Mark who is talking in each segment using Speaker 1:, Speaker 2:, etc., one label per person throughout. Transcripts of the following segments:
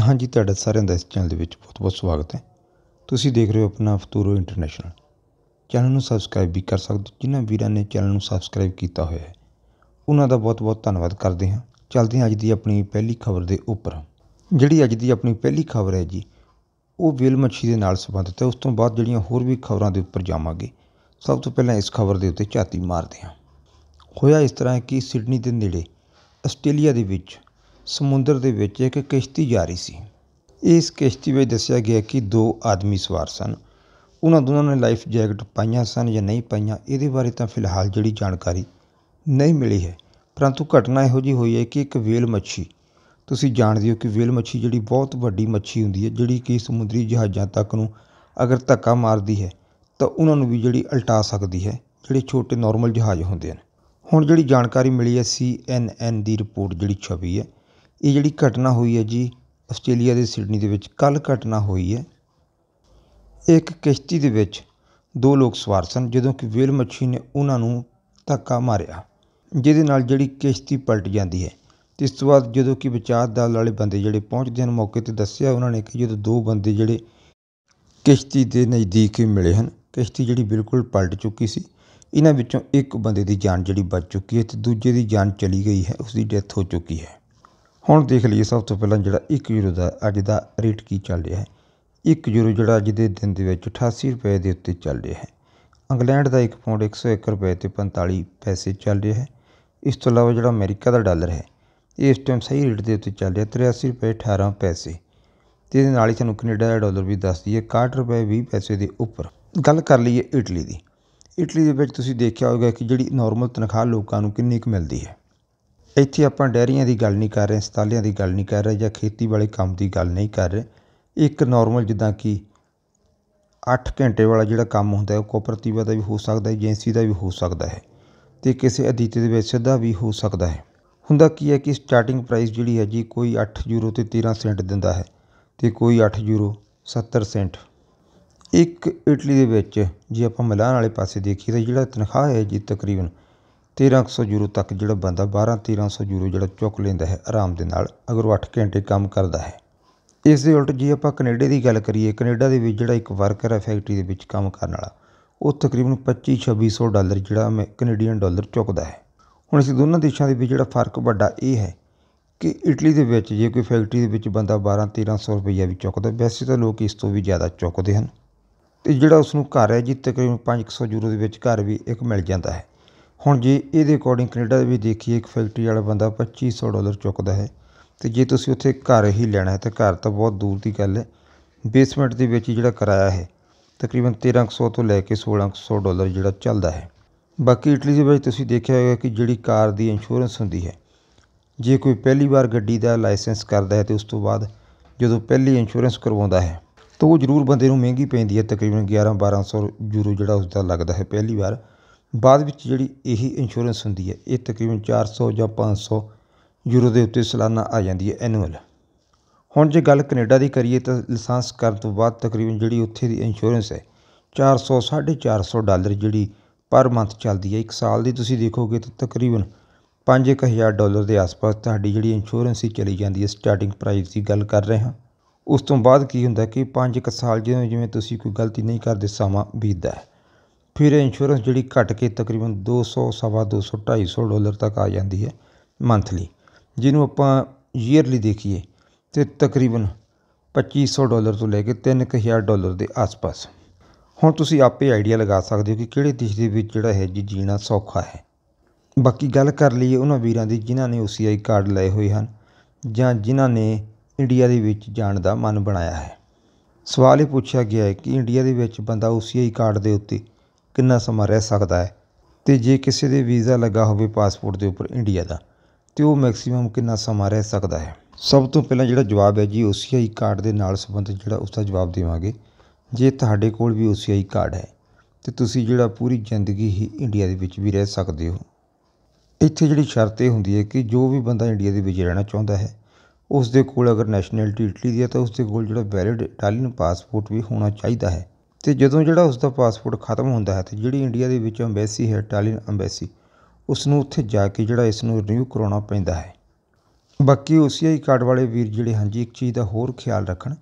Speaker 1: ਹਾਂਜੀ ਤੁਹਾਡਾ ਸਾਰਿਆਂ ਦਾ ਇਸ ਚੈਨਲ ਦੇ ਵਿੱਚ ਬਹੁਤ-ਬਹੁਤ ਸਵਾਗਤ ਹੈ ਤੁਸੀਂ ਦੇਖ ਰਹੇ ਹੋ ਆਪਣਾ ਫਤੂਰੋ ਇੰਟਰਨੈਸ਼ਨਲ ਚੈਨਲ ਨੂੰ ਸਬਸਕ੍ਰਾਈਬ ਵੀ ਕਰ ਸਕਦੇ ਹੋ ਜਿਨ੍ਹਾਂ ਵੀਰਾਂ ਨੇ ਚੈਨਲ ਨੂੰ ਸਬਸਕ੍ਰਾਈਬ ਕੀਤਾ ਹੋਇਆ ਹੈ ਉਹਨਾਂ ਦਾ ਬਹੁਤ-ਬਹੁਤ ਧੰਨਵਾਦ ਕਰਦੇ ਹਾਂ ਚਲਦੇ ਹਾਂ ਅੱਜ ਦੀ ਆਪਣੀ ਪਹਿਲੀ ਖਬਰ ਦੇ ਉੱਪਰ ਜਿਹੜੀ ਅੱਜ ਦੀ ਆਪਣੀ ਪਹਿਲੀ ਖਬਰ ਹੈ ਜੀ ਉਹ ਵੇਲ ਮੱਛੀ ਦੇ ਨਾਲ ਸੰਬੰਧਿਤ ਹੈ ਉਸ ਤੋਂ ਬਾਅਦ ਜਿਹੜੀਆਂ ਹੋਰ ਵੀ ਖਬਰਾਂ ਦੇ ਉੱਪਰ ਜਾਵਾਂਗੇ ਸਭ ਤੋਂ ਪਹਿਲਾਂ ਇਸ ਖਬਰ ਦੇ ਉੱਤੇ ਝਾਤੀ ਮਾਰਦੇ ਹਾਂ ਹੋਇਆ ਇਸ ਤਰ੍ਹਾਂ ਕਿ ਸਿਡਨੀ ਦੇ ਨੇੜੇ ਆਸਟ੍ਰੇਲੀਆ ਦੇ ਵਿੱਚ ਸਮੁੰਦਰ ਦੇ ਵਿੱਚ ਇੱਕ ਕਿਸ਼ਤੀ ਜਾ ਰਹੀ ਸੀ ਇਸ ਕਿਸ਼ਤੀ ਵਿੱਚ ਦੱਸਿਆ ਗਿਆ ਕਿ ਦੋ ਆਦਮੀ ਸਵਾਰ ਸਨ ਉਹਨਾਂ ਦੋਨਾਂ ਨੇ ਲਾਈਫ ਜੈਕਟ ਪਾਈਆਂ ਸਨ ਜਾਂ ਨਹੀਂ ਪਾਈਆਂ ਇਹਦੇ ਬਾਰੇ ਤਾਂ ਫਿਲਹਾਲ ਜਿਹੜੀ ਜਾਣਕਾਰੀ ਨਹੀਂ ਮਿਲੀ ਹੈ ਪਰੰਤੂ ਘਟਨਾ ਇਹੋ ਜੀ ਹੋਈ ਹੈ ਕਿ ਇੱਕ ਵੇਲ ਮੱਛੀ ਤੁਸੀਂ ਜਾਣਦੇ ਹੋ ਕਿ ਵੇਲ ਮੱਛੀ ਜਿਹੜੀ ਬਹੁਤ ਵੱਡੀ ਮੱਛੀ ਹੁੰਦੀ ਹੈ ਜਿਹੜੀ ਕਿ ਸਮੁੰਦਰੀ ਜਹਾਜ਼ਾਂ ਤੱਕ ਨੂੰ ਅਗਰ ਧੱਕਾ ਮਾਰਦੀ ਹੈ ਤਾਂ ਉਹਨਾਂ ਨੂੰ ਵੀ ਜਿਹੜੀ ਉਲਟਾ ਸਕਦੀ ਹੈ ਜਿਹੜੇ ਛੋਟੇ ਨਾਰਮਲ ਜਹਾਜ਼ ਹੁੰਦੇ ਹਨ ਹੁਣ ਜਿਹੜੀ ਜਾਣਕਾਰੀ ਮਿਲੀ ਹੈ ਸੀਐਨਐਨ ਦੀ ਰਿਪੋਰਟ ਜਿਹੜੀ ਛਪੀ ਹੈ ਇਹ ਜਿਹੜੀ ਘਟਨਾ ਹੋਈ ਹੈ ਜੀ ਆਸਟ੍ਰੇਲੀਆ ਦੇ ਸਿਡਨੀ ਦੇ ਵਿੱਚ ਕੱਲ ਘਟਨਾ ਹੋਈ ਹੈ ਇੱਕ ਕਿਸ਼ਤੀ ਦੇ ਵਿੱਚ ਦੋ ਲੋਕ ਸਵਾਰ ਸਨ ਜਦੋਂ ਕਿ ਵੇਲ ਮੱਛੀ ਨੇ ਉਹਨਾਂ ਨੂੰ ਧੱਕਾ ਮਾਰਿਆ ਜਿਹਦੇ ਨਾਲ ਜਿਹੜੀ ਕਿਸ਼ਤੀ ਪਲਟ ਜਾਂਦੀ ਹੈ ਤੇ ਇਸ ਤੋਂ ਬਾਅਦ ਜਦੋਂ ਕਿ ਬਚਾਅ ਦਲ ਵਾਲੇ ਬੰਦੇ ਜਿਹੜੇ ਪਹੁੰਚਦੇ ਹਨ ਮੌਕੇ ਤੇ ਦੱਸਿਆ ਉਹਨਾਂ ਨੇ ਕਿ ਜਦੋਂ ਦੋ ਬੰਦੇ ਜਿਹੜੇ ਕਿਸ਼ਤੀ ਦੇ ਨਜ਼ਦੀਕ ਹੀ ਮਿਲੇ ਹਨ ਕਿਸ਼ਤੀ ਜਿਹੜੀ ਬਿਲਕੁਲ ਪਲਟ ਚੁੱਕੀ ਸੀ ਇਹਨਾਂ ਵਿੱਚੋਂ ਇੱਕ ਬੰਦੇ ਦੀ ਜਾਨ ਜਿਹੜੀ ਬਚ ਚੁੱਕੀ ਹੈ ਤੇ ਦੂਜੇ ਦੀ ਜਾਨ ਚਲੀ ਗਈ ਹੈ ਉਸ ਦੀ ਡੈਥ ਹੋ ਚੁੱਕੀ ਹੈ ਹੁਣ ਦੇਖ ਲਈਏ ਸਭ ਤੋਂ ਪਹਿਲਾਂ ਜਿਹੜਾ 1 ਯੂਰੋ ਦਾ ਅੱਜ ਦਾ ਰੇਟ ਕੀ ਚੱਲ ਰਿਹਾ ਹੈ 1 ਯੂਰੋ ਜਿਹੜਾ ਅੱਜ ਦੇ ਦਿਨ ਦੇ ਵਿੱਚ 88 ਰੁਪਏ ਦੇ ਉੱਤੇ ਚੱਲ ਰਿਹਾ ਹੈ ਇੰਗਲੈਂਡ ਦਾ 1 ਪਾਉਂਡ 101 ਰੁਪਏ ਤੇ 45 ਪੈਸੇ ਚੱਲ ਰਿਹਾ ਹੈ ਇਸ ਤੋਂ ਇਲਾਵਾ ਜਿਹੜਾ ਅਮਰੀਕਾ ਦਾ ਡਾਲਰ ਹੈ ਇਹ ਇਸ ਟਾਈਮ ਸਹੀ ਰੇਟ ਦੇ ਉੱਤੇ ਚੱਲ ਰਿਹਾ 83 ਰੁਪਏ 18 ਪੈਸੇ ਤੇ ਇਹਦੇ ਨਾਲ ਹੀ ਸਾਨੂੰ ਕੈਨੇਡਾ ਦਾ ਡਾਲਰ ਵੀ ਦੱਸ ਦਈਏ 61 ਰੁਪਏ 20 ਪੈਸੇ ਦੇ ਉੱਪਰ ਗੱਲ ਕਰ ਲਈਏ ਇਟਲੀ ਦੀ ਇਟਲੀ ਦੇ ਵਿੱਚ ਤੁਸੀਂ ਦੇਖਿਆ ਹੋਵੇਗਾ ਕਿ ਜਿਹੜੀ ਨਾਰਮਲ ਤਨਖਾਹ ਲੋਕਾਂ ਨੂੰ ਕਿੰਨੀ ਕੁ ਮਿਲਦੀ ਹੈ ਇੱਥੇ ਆਪਾਂ ਡੈਰੀਆਂ ਦੀ ਗੱਲ ਨਹੀਂ ਕਰ ਰਹੇ ਸਟਾਲਿਆਂ ਦੀ ਗੱਲ ਨਹੀਂ ਕਰ ਰਹੇ ਜਾਂ ਖੇਤੀ ਵਾਲੇ ਕੰਮ ਦੀ ਗੱਲ ਨਹੀਂ ਕਰ ਰਹੇ ਇੱਕ ਨਾਰਮਲ ਜਿੱਦਾਂ ਕਿ 8 ਘੰਟੇ ਵਾਲਾ ਜਿਹੜਾ ਕੰਮ ਹੁੰਦਾ ਉਹ ਕੋਪਰੇਟਿਵ ਦਾ ਵੀ ਹੋ ਸਕਦਾ ਹੈ ਏਜੰਸੀ ਦਾ ਵੀ ਹੋ ਸਕਦਾ ਹੈ ਤੇ ਕਿਸੇ ਅਧਿਤੇ ਦੇ ਵਿੱਚ ਦਾ ਵੀ ਹੋ ਸਕਦਾ ਹੈ ਹੁੰਦਾ ਕੀ ਹੈ ਕਿ ਸਟਾਰਟਿੰਗ ਪ੍ਰਾਈਸ ਜਿਹੜੀ ਹੈ ਜੀ ਕੋਈ 8 ਯੂਰੋ ਤੇ 13 ਸੈਂਟ ਦਿੰਦਾ ਹੈ ਤੇ ਕੋਈ 8 ਯੂਰੋ 70 ਸੈਂਟ ਇੱਕ ਇਟਲੀ ਦੇ ਵਿੱਚ ਜੇ ਆਪਾਂ ਮਿਲਾਨ ਵਾਲੇ ਪਾਸੇ ਦੇਖੀਏ ਤਾਂ ਜਿਹੜਾ ਤਨਖਾਹ ਹੈ ਜੀ ਤਕਰੀਬਨ 1300 ਯੂਰੋ ਤੱਕ ਜਿਹੜਾ ਬੰਦਾ 12 1300 ਯੂਰੋ ਜਿਹੜਾ ਚੁੱਕ ਲੈਂਦਾ ਹੈ ਆਰਾਮ ਦੇ ਨਾਲ ਅਗਰ ਉਹ 8 ਘੰਟੇ ਕੰਮ ਕਰਦਾ ਹੈ ਇਸ ਦੇ ਉਲਟ ਜੇ ਆਪਾਂ ਕੈਨੇਡਾ ਦੀ ਗੱਲ ਕਰੀਏ ਕੈਨੇਡਾ ਦੇ ਵਿੱਚ ਜਿਹੜਾ ਇੱਕ ਵਰਕਰ ਹੈ ਫੈਕਟਰੀ ਦੇ ਵਿੱਚ ਕੰਮ ਕਰਨ ਵਾਲਾ ਉਹ ਤਕਰੀਬਨ 25 2600 ਡਾਲਰ ਜਿਹੜਾ ਕੈਨੇਡੀਅਨ ਡਾਲਰ ਚੁੱਕਦਾ ਹੈ ਹੁਣ ਅਸੀਂ ਦੋਨਾਂ ਦੇਸ਼ਾਂ ਦੇ ਵਿੱਚ ਜਿਹੜਾ ਫਰਕ ਵੱਡਾ ਇਹ ਹੈ ਕਿ ਇਟਲੀ ਦੇ ਵਿੱਚ ਜੇ ਕੋਈ ਫੈਕਟਰੀ ਦੇ ਵਿੱਚ ਬੰਦਾ 12 1300 ਰੁਪਈਆ ਵੀ ਚੁੱਕਦਾ ਵੈਸੇ ਤਾਂ ਲੋਕ ਇਸ ਤੋਂ ਵੀ ਜ਼ਿਆਦਾ ਚੁੱਕਦੇ ਹਨ ਤੇ ਜਿਹੜਾ ਉਸ ਨੂੰ ਘਰ ਹੈ ਜੀ ਤਕਰੀਬਨ 500 ਯੂਰੋ ਦੇ ਵਿੱਚ ਘਰ ਵੀ ਇੱਕ ਮਿਲ ਜਾਂਦਾ ਹੈ ਹੁਣ ਜੇ ਇਹਦੇ ਅਕੋਰਡਿੰਗ ਕੈਨੇਡਾ ਦੇ ਵੀ ਦੇਖੀਏ ਇੱਕ ਫੈਕਟਰੀ ਵਾਲਾ ਬੰਦਾ 2500 ਡਾਲਰ ਚੁੱਕਦਾ ਹੈ ਤੇ ਜੇ ਤੁਸੀਂ ਉੱਥੇ ਘਰ ਹੀ ਲੈਣਾ ਹੈ ਤਾਂ ਘਰ ਤਾਂ ਬਹੁਤ ਦੂਰ ਦੀ ਗੱਲ ਹੈ ਬੇਸਮੈਂਟ ਦੇ ਵਿੱਚ ਜਿਹੜਾ ਕਿਰਾਇਆ ਹੈ ਤਕਰੀਬਨ 1300 ਤੋਂ ਲੈ ਕੇ 1600 ਡਾਲਰ ਜਿਹੜਾ ਚੱਲਦਾ ਹੈ ਬਾਕੀ ਇਟਲੀ ਦੇ ਵਿੱਚ ਤੁਸੀਂ ਦੇਖਿਆ ਹੋਵੇਗਾ ਕਿ ਜਿਹੜੀ ਕਾਰ ਦੀ ਇੰਸ਼ੋਰੈਂਸ ਹੁੰਦੀ ਹੈ ਜੇ ਕੋਈ ਪਹਿਲੀ ਵਾਰ ਗੱਡੀ ਦਾ ਲਾਇਸੈਂਸ ਕਰਦਾ ਹੈ ਤੇ ਉਸ ਤੋਂ ਬਾਅਦ ਜਦੋਂ ਪਹਿਲੀ ਇੰਸ਼ੋਰੈਂਸ ਕਰਵਾਉਂਦਾ ਹੈ ਤਾਂ ਉਹ ਜ਼ਰੂਰ ਬੰਦੇ ਨੂੰ ਮਹਿੰਗੀ ਪੈਂਦੀ ਹੈ ਤਕਰੀਬਨ 11-1200 ਯੂਰੋ ਜਿਹੜਾ ਉਸ ਦਾ ਲੱਗਦਾ ਹੈ ਪਹਿਲੀ ਵਾਰ ਬਾਅਦ ਵਿੱਚ ਜਿਹੜੀ ਇਹ ਇੰਸ਼ੋਰੈਂਸ ਹੁੰਦੀ ਹੈ ਇਹ ਤਕਰੀਬਨ 400 ਜਾਂ 500 ਯੂਰੋ ਦੇ ਉੱਤੇ ਸਾਲਾਨਾ ਆ ਜਾਂਦੀ ਹੈ ਐਨੂਅਲ ਹੁਣ ਜੇ ਗੱਲ ਕੈਨੇਡਾ ਦੀ ਕਰੀਏ ਤਾਂ ਲਾਇਸੈਂਸ ਕਰਨ ਤੋਂ ਬਾਅਦ ਤਕਰੀਬਨ ਜਿਹੜੀ ਉੱਥੇ ਦੀ ਇੰਸ਼ੋਰੈਂਸ ਹੈ 400 450 ਡਾਲਰ ਜਿਹੜੀ ਪਰ ਮੰਥ ਚੱਲਦੀ ਹੈ ਇੱਕ ਸਾਲ ਦੀ ਤੁਸੀਂ ਦੇਖੋਗੇ ਤਾਂ ਤਕਰੀਬਨ 5000 ਡਾਲਰ ਦੇ ਆਸ-ਪਾਸ ਤੁਹਾਡੀ ਜਿਹੜੀ ਇੰਸ਼ੋਰੈਂਸ ਹੀ ਚਲੀ ਜਾਂਦੀ ਹੈ ਸਟਾਰਟਿੰਗ ਪ੍ਰਾਈਸ ਦੀ ਗੱਲ ਕਰ ਰਹੇ ਹਾਂ ਉਸ ਤੋਂ ਬਾਅਦ ਕੀ ਹੁੰਦਾ ਕਿ 5 ਸਾਲ ਜਿਵੇਂ ਜਿਵੇਂ ਤੁਸੀਂ ਕੋਈ ਗਲਤੀ ਨਹੀਂ ਕਰਦੇ ਸਮਾਂ ਬੀਤਦਾ ਹੈ ਫਿਰ ਇੰਸ਼ੋਰੈਂਸ ਜਿਹੜੀ ਘਟ ਕੇ ਤਕਰੀਬਨ 200 ਸਵਾ 200 250 ਡਾਲਰ ਤੱਕ ਆ ਜਾਂਦੀ ਹੈ ਮੰਥਲੀ ਜਿਹਨੂੰ ਆਪਾਂ ਈਅਰਲੀ ਦੇਖੀਏ ਤੇ ਤਕਰੀਬਨ 2500 ਡਾਲਰ ਤੋਂ ਲੈ ਕੇ 3000 ਡਾਲਰ ਦੇ ਆਸ-ਪਾਸ ਹੁਣ ਤੁਸੀਂ ਆਪੇ ਆਈਡੀਆ ਲਗਾ ਸਕਦੇ ਹੋ ਕਿ ਕਿਹੜੇ ਦੇਸ਼ ਦੇ ਵਿੱਚ ਜਿਹੜਾ ਹੈ ਜੀ ਜੀਣਾ ਸੌਖਾ ਹੈ ਬਾਕੀ ਗੱਲ ਕਰ ਲਈਏ ਉਹਨਾਂ ਵੀਰਾਂ ਦੀ ਜਿਨ੍ਹਾਂ ਨੇ OCI ਕਾਰਡ ਲਏ ਹੋਏ ਹਨ ਜਾਂ ਜਿਨ੍ਹਾਂ ਨੇ ਇੰਡੀਆ ਦੇ ਵਿੱਚ ਜਾਣ ਦਾ ਮਨ ਬਣਾਇਆ ਹੈ ਸਵਾਲ ਇਹ ਪੁੱਛਿਆ ਗਿਆ ਹੈ ਕਿ ਇੰਡੀਆ ਦੇ ਵਿੱਚ ਬੰਦਾ OCI ਕਾਰਡ ਦੇ ਉੱਤੇ ਕਿੰਨਾ ਸਮਾਂ ਰਹਿ ਸਕਦਾ ਹੈ ਤੇ ਜੇ ਕਿਸੇ ਦੇ ਵੀਜ਼ਾ ਲੱਗਾ ਹੋਵੇ ਪਾਸਪੋਰਟ ਦੇ ਉੱਪਰ ਇੰਡੀਆ ਦਾ ਤੇ ਉਹ ਮੈਕਸਿਮਮ ਕਿੰਨਾ ਸਮਾਂ ਰਹਿ ਸਕਦਾ ਹੈ ਸਭ ਤੋਂ ਪਹਿਲਾਂ ਜਿਹੜਾ ਜਵਾਬ ਹੈ ਜੀ OCI ਕਾਰਡ ਦੇ ਨਾਲ ਸੰਬੰਧਿਤ ਜਿਹੜਾ ਉਸ ਦਾ ਜਵਾਬ ਦੇਵਾਂਗੇ ਜੇ ਤੁਹਾਡੇ ਕੋਲ ਵੀ OCI ਕਾਰਡ ਹੈ ਤੇ ਤੁਸੀਂ ਜਿਹੜਾ ਪੂਰੀ ਜ਼ਿੰਦਗੀ ਹੀ ਇੰਡੀਆ ਦੇ ਵਿੱਚ ਵੀ ਰਹਿ ਸਕਦੇ ਹੋ ਇੱਥੇ ਜਿਹੜੀ ਸ਼ਰਤ ਇਹ ਹੁੰਦੀ ਹੈ ਕਿ ਜੋ ਵੀ ਬੰਦਾ ਇੰਡੀਆ ਦੇ ਵਿੱਚ ਰਹਿਣਾ ਚਾਹੁੰਦਾ ਹੈ ਉਸ ਦੇ ਕੋਲ ਅਗਰ ਨੈਸ਼ਨੈਲਿਟੀ ਇਟਲੀ ਦੀ ਹੈ ਤਾਂ ਉਸ ਦੇ ਕੋਲ ਜਿਹੜਾ ਵੈਲਿਡ ਇਟਾਲੀਅਨ ਪਾਸਪੋਰਟ ਵੀ ਹੋਣਾ ਚਾਹੀਦਾ ਹੈ ਤੇ ਜਦੋਂ ਜਿਹੜਾ ਉਸ ਦਾ ਪਾਸਪੋਰਟ ਖਤਮ ਹੁੰਦਾ ਹੈ ਤੇ ਜਿਹੜੀ ਇੰਡੀਆ ਦੇ ਵਿੱਚ ਐਮਬੈਸੀ ਹੈ ਟਾਲੀਨ ਐਮਬੈਸੀ ਉਸ ਨੂੰ ਉੱਥੇ ਜਾ ਕੇ ਜਿਹੜਾ ਇਸ ਨੂੰ ਰਿਨਿਊ ਕਰਾਉਣਾ ਪੈਂਦਾ ਹੈ ਬਾਕੀ ਓਸੀਆਈ ਕਾਰਡ ਵਾਲੇ ਵੀਰ ਜਿਹੜੇ ਹਨ ਜੀ ਇੱਕ ਚੀਜ਼ ਦਾ ਹੋਰ ਖਿਆਲ ਰੱਖਣ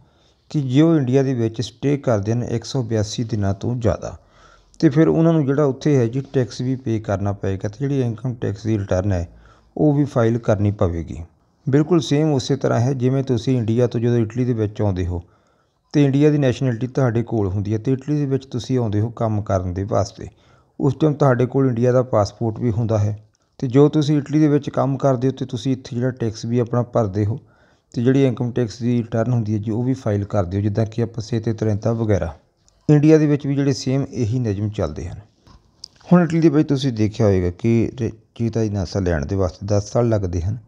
Speaker 1: ਕਿ ਜੇ ਉਹ ਇੰਡੀਆ ਦੇ ਵਿੱਚ ਸਟੇ ਕਰਦੇ ਨੇ 182 ਦਿਨਾਂ ਤੋਂ ਜ਼ਿਆਦਾ ਤੇ ਫਿਰ ਉਹਨਾਂ ਨੂੰ ਜਿਹੜਾ ਉੱਥੇ ਹੈ ਜੀ ਟੈਕਸ ਵੀ ਪੇ ਕਰਨਾ ਪਏਗਾ ਤੇ ਜਿਹੜੀ ਇਨਕਮ ਟੈਕਸ ਦੀ ਰਿਟਰਨ ਹੈ ਉਹ ਵੀ ਫਾਈਲ ਕਰਨੀ ਪਵੇਗੀ ਬਿਲਕੁਲ ਸੇਮ ਉਸੇ ਤਰ੍ਹਾਂ ਹੈ ਜਿਵੇਂ ਤੁਸੀਂ ਇੰਡੀਆ ਤੋਂ ਜਦੋਂ ਇਟਲੀ ਦੇ ਵਿੱਚ ਆਉਂਦੇ ਹੋ ਅਤੇ ਇੰਡੀਆ ਦੀ ਨੈਸ਼ਨੈਲਿਟੀ ਤੁਹਾਡੇ ਕੋਲ ਹੁੰਦੀ ਹੈ ਅਤੇ ਇਟਲੀ ਦੇ ਵਿੱਚ ਤੁਸੀਂ ਆਉਂਦੇ ਹੋ ਕੰਮ ਕਰਨ ਦੇ ਵਾਸਤੇ ਉਸ ਟਾਈਮ ਤੁਹਾਡੇ ਕੋਲ ਇੰਡੀਆ ਦਾ ਪਾਸਪੋਰਟ ਵੀ ਹੁੰਦਾ ਹੈ ਅਤੇ ਜੋ ਤੁਸੀਂ ਇਟਲੀ ਦੇ ਵਿੱਚ ਕੰਮ ਕਰਦੇ ਹੋ ਅਤੇ ਤੁਸੀਂ ਇੱਥੇ ਜਿਹੜਾ ਟੈਕਸ ਵੀ ਆਪਣਾ ਭਰਦੇ ਹੋ ਅਤੇ ਜਿਹੜੀ ਇਨਕਮ ਟੈਕਸ ਦੀ ਰਿਟਰਨ ਹੁੰਦੀ ਹੈ ਜੀ ਉਹ ਵੀ ਫਾਈਲ ਕਰਦੇ ਹੋ ਜਿੱਦਾਂ ਕਿ ਆਪਾਂ ਤੇ ਤਰੈਂਤਾ ਵਗੈਰਾ ਇੰਡੀਆ ਦੇ ਵਿੱਚ ਵੀ ਜਿਹੜੇ ਸੇਮ ਇਹੀ ਨਿਯਮ ਚੱਲਦੇ ਹਨ ਹੁਣ ਇਟਲੀ ਦੇ ਵਿੱਚ ਤੁਸੀਂ ਦੇਖਿਆ ਹੋਵੇਗਾ ਕਿ ਚੀਤਾ ਦੀ ਨਾਸਾ ਲੈਣ ਦੇ ਵਾਸਤੇ 10 ਸਾਲ ਲੱਗਦੇ ਹਨ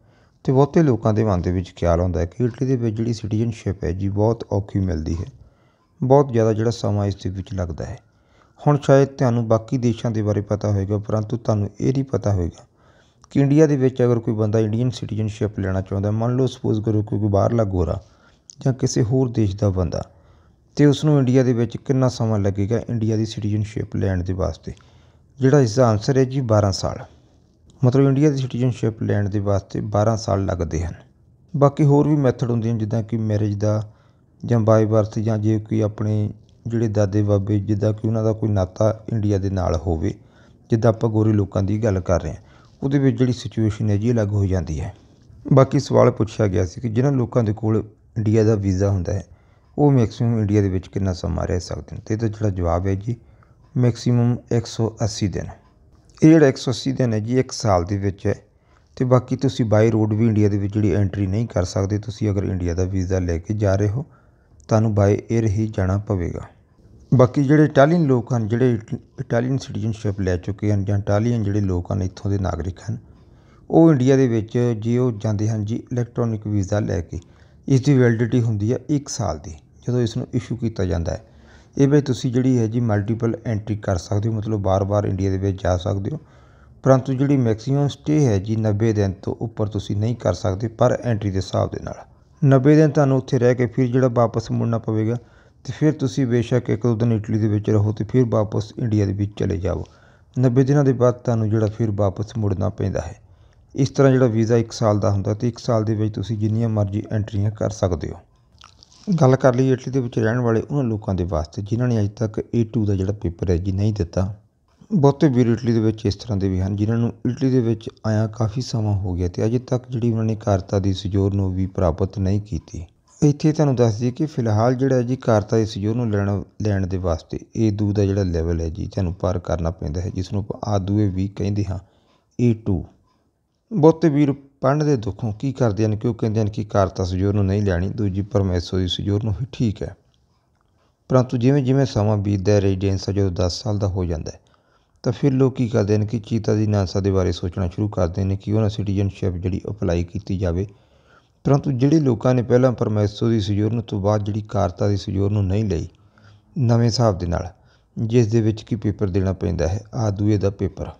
Speaker 1: ਤੇ ਬਹੁਤੇ ਲੋਕਾਂ ਦੇ ਮਨ ਦੇ ਵਿੱਚ ਖਿਆਲ ਆਉਂਦਾ ਹੈ ਕਿ ਇਟਲੀ ਦੇ ਵਿੱਚ ਜਿਹੜੀ ਸਿਟੀਜ਼ਨਸ਼ਿਪ ਹੈ ਜੀ ਬਹੁਤ ਔਖੀ ਮਿਲਦੀ ਹੈ ਬਹੁਤ ਜ਼ਿਆਦਾ ਜਿਹੜਾ ਸਮਾਂ ਇਸ ਦੇ ਵਿੱਚ ਲੱਗਦਾ ਹੈ ਹੁਣ ਸ਼ਾਇਦ ਤੁਹਾਨੂੰ ਬਾਕੀ ਦੇਸ਼ਾਂ ਦੇ ਬਾਰੇ ਪਤਾ ਹੋਵੇਗਾ ਪਰੰਤੂ ਤੁਹਾਨੂੰ ਇਹ ਨਹੀਂ ਪਤਾ ਹੋਵੇਗਾ ਕਿ ਇੰਡੀਆ ਦੇ ਵਿੱਚ ਅਗਰ ਕੋਈ ਬੰਦਾ ਇੰਡੀਅਨ ਸਿਟੀਜ਼ਨਸ਼ਿਪ ਲੈਣਾ ਚਾਹੁੰਦਾ ਹੈ ਮੰਨ ਲਓ ਸਪੋਜ਼ ਕਰੋ ਕੋਈ ਬਾਹਰਲਾ ਗੋਰਾ ਜਾਂ ਕਿਸੇ ਹੋਰ ਦੇਸ਼ ਦਾ ਬੰਦਾ ਤੇ ਉਸ ਨੂੰ ਇੰਡੀਆ ਦੇ ਵਿੱਚ ਕਿੰਨਾ ਸਮਾਂ ਲੱਗੇਗਾ ਇੰਡੀਆ ਦੀ ਸਿਟੀਜ਼ਨਸ਼ਿਪ ਲੈਣ ਦੇ ਵਾਸਤੇ ਜਿਹੜਾ ਇਸ ਦਾ ਆਨਸਰ ਹੈ ਜੀ 12 ਸਾਲ ਮਤਲਬ ਇੰਡੀਆ ਦੀ ਸਿਟੀਜ਼ਨਸ਼ਿਪ ਲੈਣ ਦੇ ਵਾਸਤੇ 12 ਸਾਲ ਲੱਗਦੇ ਹਨ ਬਾਕੀ ਹੋਰ ਵੀ ਮੈਥਡ ਹੁੰਦੇ ਹਨ ਜਿੱਦਾਂ ਕਿ ਮੈਰਿਜ ਦਾ ਜਾਂ ਬਾਈ ਬਰਥ ਜਾਂ ਜੇ ਕੋਈ ਆਪਣੇ ਜਿਹੜੇ ਦਾਦੇ ਬਾਬੇ ਜਿੱਦਾਂ ਕਿ ਉਹਨਾਂ ਦਾ ਕੋਈ ਨਾਤਾ ਇੰਡੀਆ ਦੇ ਨਾਲ ਹੋਵੇ ਜਿੱਦਾਂ ਆਪਾਂ ਗੋਰੀ ਲੋਕਾਂ ਦੀ ਗੱਲ ਕਰ ਰਹੇ ਹਾਂ ਉਹਦੇ ਵਿੱਚ ਜਿਹੜੀ ਸਿਚੁਏਸ਼ਨ ਹੈ ਜੀ ਅਲੱਗ ਹੋ ਜਾਂਦੀ ਹੈ ਬਾਕੀ ਸਵਾਲ ਪੁੱਛਿਆ ਗਿਆ ਸੀ ਕਿ ਜਿਨ੍ਹਾਂ ਲੋਕਾਂ ਦੇ ਕੋਲ ਇੰਡੀਆ ਦਾ ਵੀਜ਼ਾ ਹੁੰਦਾ ਹੈ ਉਹ ਮੈਕਸਿਮਮ ਇੰਡੀਆ ਦੇ ਵਿੱਚ ਕਿੰਨਾ ਸਮਾਂ ਰਹਿ ਸਕਦੇ ਨੇ ਤੇ ਇਹਦਾ ਜਿਹੜਾ ਜਵਾਬ ਹੈ ਜੀ ਮੈਕਸਿਮਮ 180 ਦਿਨ ਇਹ ਜਿਹੜਾ 180 ਦਿਨ ਹੈ ਜੀ ਇੱਕ ਸਾਲ ਦੇ ਵਿੱਚ ਹੈ ਤੇ ਬਾਕੀ ਤੁਸੀਂ ਬਾਈ ਰੋਡ ਵੀ ਇੰਡੀਆ ਦੇ ਵਿੱਚ ਜਿਹੜੀ ਐਂਟਰੀ ਨਹੀਂ ਕਰ ਸਕਦੇ ਤੁਸੀਂ ਅਗਰ ਇੰਡੀਆ ਦਾ ਵੀਜ਼ਾ ਲੈ ਕੇ ਜਾ ਰਹੇ ਹੋ ਤੁਹਾਨੂੰ ਬਾਈ 에ਅਰ ਹੀ ਜਾਣਾ ਪਵੇਗਾ ਬਾਕੀ ਜਿਹੜੇ ਇਟਾਲੀਅਨ ਲੋਕ ਹਨ ਜਿਹੜੇ ਇਟਾਲੀਅਨ ਸਿਟੀਜ਼ਨਸ਼ਿਪ ਲੈ ਚੁੱਕੇ ਹਨ ਜਾਂ ਇਟਾਲੀਅਨ ਜਿਹੜੇ ਲੋਕ ਹਨ ਇੱਥੋਂ ਦੇ ਨਾਗਰਿਕ ਹਨ ਉਹ ਇੰਡੀਆ ਦੇ ਵਿੱਚ ਜੇ ਉਹ ਜਾਂਦੇ ਹਨ ਜੀ ਇਲੈਕਟ੍ਰੋਨਿਕ ਵੀਜ਼ਾ ਲੈ ਕੇ ਇਸ ਦੀ ਵੈਲਿਡਿਟੀ ਹੁੰਦੀ ਹੈ 1 ਸਾਲ ਦੀ ਜਦੋਂ ਇਸ ਨੂੰ ਇਸ਼ੂ ਕੀਤਾ ਜਾਂਦਾ ਹੈ ਇਹ ਵੀ ਤੁਸੀਂ ਜਿਹੜੀ ਹੈ ਜੀ ਮਲਟੀਪਲ ਐਂਟਰੀ ਕਰ ਸਕਦੇ ਹੋ ਮਤਲਬ ਬਾਰ-ਬਾਰ ਇੰਡੀਆ ਦੇ ਵਿੱਚ ਜਾ ਸਕਦੇ ਹੋ ਪਰੰਤੂ ਜਿਹੜੀ ਮੈਕਸਿਮਮ ਸਟੇ ਹੈ ਜੀ 90 ਦਿਨ ਤੋਂ ਉੱਪਰ ਤੁਸੀਂ ਨਹੀਂ ਕਰ ਸਕਦੇ ਪਰ ਐਂਟਰੀ ਦੇ ਹਿਸਾਬ ਦੇ ਨਾਲ 90 ਦਿਨ ਤੁਹਾਨੂੰ ਉੱਥੇ ਰਹਿ ਕੇ ਫਿਰ ਜਿਹੜਾ ਵਾਪਸ ਮੁੜਨਾ ਪਵੇਗਾ ਤੇ ਫਿਰ ਤੁਸੀਂ ਬੇਸ਼ੱਕ ਇੱਕ ਦੋ ਦਿਨ ਇਟਲੀ ਦੇ ਵਿੱਚ ਰਹੋ ਤੇ ਫਿਰ ਵਾਪਸ ਇੰਡੀਆ ਦੇ ਵਿੱਚ ਚਲੇ ਜਾਓ 90 ਦਿਨਾਂ ਦੇ ਬਾਅਦ ਤੁਹਾਨੂੰ ਜਿਹੜਾ ਫਿਰ ਵਾਪਸ ਮੁੜਨਾ ਪੈਂਦਾ ਹੈ ਇਸ ਤਰ੍ਹਾਂ ਜਿਹੜਾ ਵੀਜ਼ਾ 1 ਸਾਲ ਦਾ ਹੁੰਦਾ ਤੇ 1 ਸਾਲ ਦੇ ਵਿੱਚ ਤੁਸੀਂ ਜਿੰਨੀਆਂ ਮਰਜ਼ੀ ਐਂਟਰੀਆਂ ਕਰ ਸਕਦੇ ਹੋ ਗੱਲ ਕਰ ਲਈ ਇਟਲੀ ਦੇ ਵਿੱਚ ਰਹਿਣ ਵਾਲੇ ਉਹਨਾਂ ਲੋਕਾਂ ਦੇ ਵਾਸਤੇ ਜਿਨ੍ਹਾਂ ਨੇ ਅਜੇ ਤੱਕ A2 ਦਾ ਜਿਹੜਾ ਪੇਪਰ ਹੈ ਜੀ ਨਹੀਂ ਦਿੱਤਾ ਬਹੁਤੇ ਵੀਰ ਇਟਲੀ ਦੇ ਵਿੱਚ ਇਸ ਤਰ੍ਹਾਂ ਦੇ ਵੀ ਹਨ ਜਿਨ੍ਹਾਂ ਨੂੰ ਇਟਲੀ ਦੇ ਵਿੱਚ ਆਇਆ ਕਾਫੀ ਸਮਾਂ ਹੋ ਗਿਆ ਤੇ ਅਜੇ ਤੱਕ ਜਿਹੜੀ ਉਹਨਾਂ ਨੇ ਕਾਰਤਾ ਦੀ ਸਜੋਰ ਨੂੰ ਵੀ ਪ੍ਰਾਪਤ ਨਹੀਂ ਕੀਤੀ ਇੱਥੇ ਤੁਹਾਨੂੰ ਦੱਸ ਦਈਏ ਕਿ ਫਿਲਹਾਲ ਜਿਹੜਾ ਹੈ ਜੀ ਕਾਰਤਾ ਦੀ ਸਜੋਰ ਨੂੰ ਲੈਣ ਲੈਣ ਦੇ ਵਾਸਤੇ A2 ਦਾ ਜਿਹੜਾ ਲੈਵਲ ਹੈ ਜੀ ਤੁਹਾਨੂੰ ਪਾਰ ਕਰਨਾ ਪੈਂਦਾ ਹੈ ਜਿਸ ਨੂੰ ਆਪਾਂ A2 ਵੀ ਕਹਿੰਦੇ ਹਾਂ A2 ਬਹੁਤੇ ਵੀਰ ਪੜ੍ਹਨ ਦੇ ਦੁੱਖੋਂ ਕੀ ਕਰਦੇ ਹਨ ਕਿ ਉਹ ਕਹਿੰਦੇ ਹਨ ਕਿ ਕਾਰਤਾ ਸਜੋਰ ਨੂੰ ਨਹੀਂ ਲੈਣੀ ਦੂਜੀ ਪਰਮੇਸ਼ਰ ਦੀ ਸਜੋਰ ਨੂੰ ਹੀ ਠੀਕ ਹੈ ਪਰੰਤੂ ਜਿਵੇਂ ਜਿਵੇਂ ਸਮਾਂ ਬੀਤਦਾ ਰੈਜੀਡੈਂਸ ਜਦੋਂ 10 ਸਾਲ ਦਾ ਹੋ ਜਾਂਦਾ ਤਾਂ ਫਿਰ ਲੋਕ ਕੀ ਕਰਦੇ ਹਨ ਕਿ ਚੀਤਾ ਦੀ ਨਾਸਾ ਦੇ ਬਾਰੇ ਸੋਚਣਾ ਸ਼ੁਰੂ ਕਰਦੇ ਨੇ ਕਿ ਉਹਨਾਂ ਸਿਟੀਜ਼ਨਸ਼ਿਪ ਜਿਹੜੀ ਅਪਲਾਈ ਕੀਤੀ ਜਾਵੇ ਪਰੰਤੂ ਜਿਹੜੇ ਲੋਕਾਂ ਨੇ ਪਹਿਲਾਂ ਪਰਮੇਸ਼ਰ ਦੀ ਸਜੋਰ ਨੂੰ ਤੋਂ ਬਾਅਦ ਜਿਹੜੀ ਕਾਰਤਾ ਦੀ ਸਜੋਰ ਨੂੰ ਨਹੀਂ ਲਈ ਨਵੇਂ ਹਿਸਾਬ ਦੇ ਨਾਲ ਜਿਸ ਦੇ ਵਿੱਚ ਕੀ ਪੇਪਰ ਦੇਣਾ ਪੈਂਦਾ ਹੈ ਆ ਦੂਏ ਦਾ ਪੇਪਰ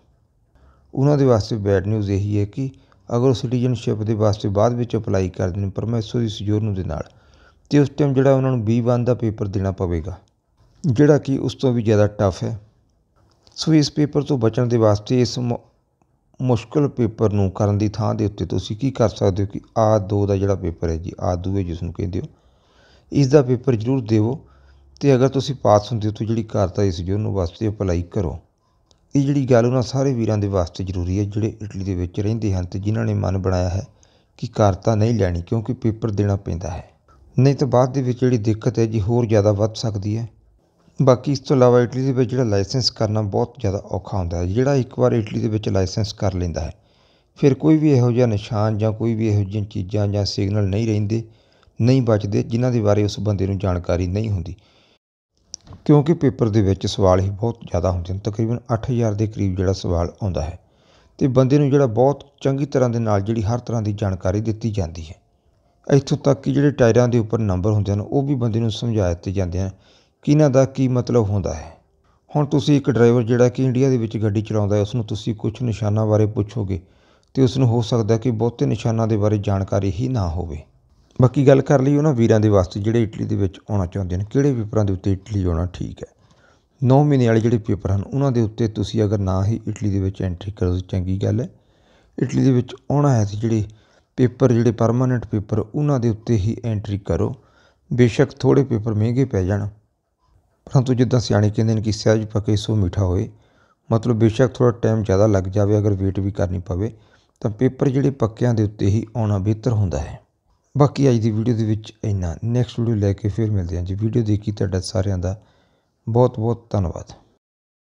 Speaker 1: ਉਹਨਾਂ ਦੇ ਵਾਸਤੇ ਬੈਡ ਨਿਊਜ਼ ਇਹੀ ਹੈ ਕਿ ਅਗਰ ਉਹ ਸਿਟੀਜ਼ਨਸ਼ਿਪ ਦੇ ਵਾਸਤੇ ਬਾਅਦ ਵਿੱਚ ਅਪਲਾਈ ਕਰਦੇ ਨੇ ਪਰਮੇਸ਼ਰ ਦੀ ਨੂੰ ਦੇ ਨਾਲ ਤੇ ਉਸ ਟਾਈਮ ਜਿਹੜਾ ਉਹਨਾਂ ਨੂੰ B1 ਦਾ ਪੇਪਰ ਦੇਣਾ ਪਵੇਗਾ ਜਿਹੜਾ ਕਿ ਉਸ ਤੋਂ ਵੀ ਜ਼ਿਆਦਾ ਟਫ ਹੈ ਸੋ ਇਸ ਪੇਪਰ ਤੋਂ ਬਚਣ ਦੇ ਵਾਸਤੇ ਇਸ ਮੁਸ਼ਕਲ ਪੇਪਰ ਨੂੰ ਕਰਨ ਦੀ ਥਾਂ ਦੇ ਉੱਤੇ ਤੁਸੀਂ ਕੀ ਕਰ ਸਕਦੇ ਹੋ ਕਿ A2 ਦਾ ਜਿਹੜਾ ਪੇਪਰ ਹੈ ਜੀ A2 ਹੈ ਜਿਸ ਨੂੰ ਕਹਿੰਦੇ ਹੋ ਇਸ ਦਾ ਪੇਪਰ ਜ਼ਰੂਰ ਦੇਵੋ ਤੇ ਅਗਰ ਤੁਸੀਂ ਪਾਸ ਹੁੰਦੇ ਹੋ ਤਾਂ ਜਿਹੜੀ ਕਾਰਤਾ ਇਸ ਜੋਨ ਨੂੰ ਵਾਸਤੇ ਅਪਲਾਈ ਕਰੋ ਇਹ ਜਿਹੜੀ ਗੱਲ ਉਹਨਾਂ ਸਾਰੇ ਵੀਰਾਂ ਦੇ ਵਾਸਤੇ ਜ਼ਰੂਰੀ ਹੈ ਜਿਹੜੇ ਇਟਲੀ ਦੇ ਵਿੱਚ ਰਹਿੰਦੇ ਹਨ ਅਤੇ ਜਿਨ੍ਹਾਂ ਨੇ ਮਨ ਬਣਾਇਆ ਹੈ ਕਿ ਘਰ ਤਾਂ ਨਹੀਂ ਲੈਣੀ ਕਿਉਂਕਿ ਪੇਪਰ ਦੇਣਾ ਪੈਂਦਾ ਹੈ ਨਹੀਂ ਤਾਂ ਬਾਅਦ ਦੇ ਵਿੱਚ ਜਿਹੜੀ ਦਿੱਕਤ ਹੈ ਜੀ ਹੋਰ ਜ਼ਿਆਦਾ ਵੱਧ ਸਕਦੀ ਹੈ ਬਾਕੀ ਇਸ ਤੋਂ ਇਲਾਵਾ ਇਟਲੀ ਦੇ ਵਿੱਚ ਜਿਹੜਾ ਲਾਇਸੈਂਸ ਕਰਨਾ ਬਹੁਤ ਜ਼ਿਆਦਾ ਔਖਾ ਹੁੰਦਾ ਹੈ ਜਿਹੜਾ ਇੱਕ ਵਾਰ ਇਟਲੀ ਦੇ ਵਿੱਚ ਲਾਇਸੈਂਸ ਕਰ ਲੈਂਦਾ ਹੈ ਫਿਰ ਕੋਈ ਵੀ ਇਹੋ ਜਿਹਾ ਨਿਸ਼ਾਨ ਜਾਂ ਕੋਈ ਵੀ ਇਹੋ ਜਿਹੀਆਂ ਚੀਜ਼ਾਂ ਜਾਂ ਸਿਗਨਲ ਨਹੀਂ ਰਹਿੰਦੇ ਨਹੀਂ ਬਚਦੇ ਜਿਨ੍ਹਾਂ ਦੇ ਬਾਰੇ ਉਸ ਬੰਦੇ ਨੂੰ ਜਾਣਕਾਰੀ ਨਹੀਂ ਹੁੰਦੀ ਕਿਉਂਕਿ ਪੇਪਰ ਦੇ ਵਿੱਚ ਸਵਾਲ ਹੀ ਬਹੁਤ ਜ਼ਿਆਦਾ ਹੁੰਦੇ ਨੇ ਤਕਰੀਬਨ 8000 ਦੇ ਕਰੀਬ ਜਿਹੜਾ ਸਵਾਲ ਆਉਂਦਾ ਹੈ ਤੇ ਬੰਦੇ ਨੂੰ ਜਿਹੜਾ ਬਹੁਤ ਚੰਗੀ ਤਰ੍ਹਾਂ ਦੇ ਨਾਲ ਜਿਹੜੀ ਹਰ ਤਰ੍ਹਾਂ ਦੀ ਜਾਣਕਾਰੀ ਦਿੱਤੀ ਜਾਂਦੀ ਹੈ ਇੱਥੋਂ ਤੱਕ ਕਿ ਜਿਹੜੇ ਟਾਇਰਾਂ ਦੇ ਉੱਪਰ ਨੰਬਰ ਹੁੰਦੇ ਹਨ ਉਹ ਵੀ ਬੰਦੇ ਨੂੰ ਸਮਝਾ ਦਿੱਤੇ ਜਾਂਦੇ ਹਨ ਕਿ ਇਹਨਾਂ ਦਾ ਕੀ ਮਤਲਬ ਹੁੰਦਾ ਹੈ ਹੁਣ ਤੁਸੀਂ ਇੱਕ ਡਰਾਈਵਰ ਜਿਹੜਾ ਕਿ ਇੰਡੀਆ ਦੇ ਵਿੱਚ ਗੱਡੀ ਚਲਾਉਂਦਾ ਹੈ ਉਸ ਨੂੰ ਤੁਸੀਂ ਕੁਝ ਨਿਸ਼ਾਨਾ ਬਾਰੇ ਪੁੱਛੋਗੇ ਤੇ ਉਸ ਨੂੰ ਹੋ ਸਕਦਾ ਕਿ ਬਹੁਤੇ ਨਿਸ਼ਾਨਾ ਦੇ ਬਾਰੇ ਜਾਣਕਾਰੀ ਹੀ ਨਾ ਹੋਵੇ ਬਾਕੀ ਗੱਲ ਕਰ ਲਈ ਉਹਨਾਂ ਵੀਰਾਂ ਦੇ ਵਾਸਤੇ ਜਿਹੜੇ ਇਟਲੀ ਦੇ ਵਿੱਚ ਆਉਣਾ ਚਾਹੁੰਦੇ ਨੇ ਕਿਹੜੇ ਪੇਪਰਾਂ ਦੇ ਉੱਤੇ ਇਟਲੀ ਆਉਣਾ ਠੀਕ ਹੈ 9 ਮਹੀਨੇ ਵਾਲੇ ਜਿਹੜੇ ਪੇਪਰ ਹਨ ਉਹਨਾਂ ਦੇ ਉੱਤੇ ਤੁਸੀਂ ਅਗਰ ਨਾ ਹੀ ਇਟਲੀ ਦੇ ਵਿੱਚ ਐਂਟਰੀ ਕਰੋ ਤਾਂ ਚੰਗੀ ਗੱਲ ਹੈ ਇਟਲੀ ਦੇ ਵਿੱਚ ਆਉਣਾ ਹੈ ਤੇ ਜਿਹੜੇ ਪੇਪਰ ਜਿਹੜੇ ਪਰਮਾਨੈਂਟ ਪੇਪਰ ਉਹਨਾਂ ਦੇ ਉੱਤੇ ਹੀ ਐਂਟਰੀ ਕਰੋ ਬੇਸ਼ੱਕ ਥੋੜੇ ਪੇਪਰ ਮਹਿੰਗੇ ਪੈ ਜਾਣ ਪਰੰਤੂ ਜਿੱਦਾਂ ਸਿਆਣੇ ਕਹਿੰਦੇ ਨੇ ਕਿ ਸਹਿਜ ਪਕੇ ਸੋ ਮਿੱਠਾ ਹੋਏ ਮਤਲਬ ਬੇਸ਼ੱਕ ਥੋੜਾ ਟਾਈਮ ਜ਼ਿਆਦਾ ਲੱਗ ਜਾਵੇ ਅਗਰ ਵੇਟ ਵੀ ਕਰਨੀ ਪਵੇ ਤਾਂ ਪੇਪਰ ਜਿਹੜੇ ਪੱਕਿਆਂ ਦੇ ਉੱਤੇ ਹੀ ਆਉਣਾ ਬਿਹਤਰ ਹੁੰਦਾ ਹੈ ਬਾਕੀ ਅੱਜ ਦੀ ਵੀਡੀਓ ਦੇ ਵਿੱਚ ਇੰਨਾ ਨੈਕਸਟ ਵੀਡੀਓ ਲੈ ਕੇ ਫਿਰ ਮਿਲਦੇ ਹਾਂ ਜੀ ਵੀਡੀਓ ਦੇਖੀ ਤੁਹਾਡਾ ਸਾਰਿਆਂ ਦਾ ਬਹੁਤ ਬਹੁਤ ਧੰਨਵਾਦ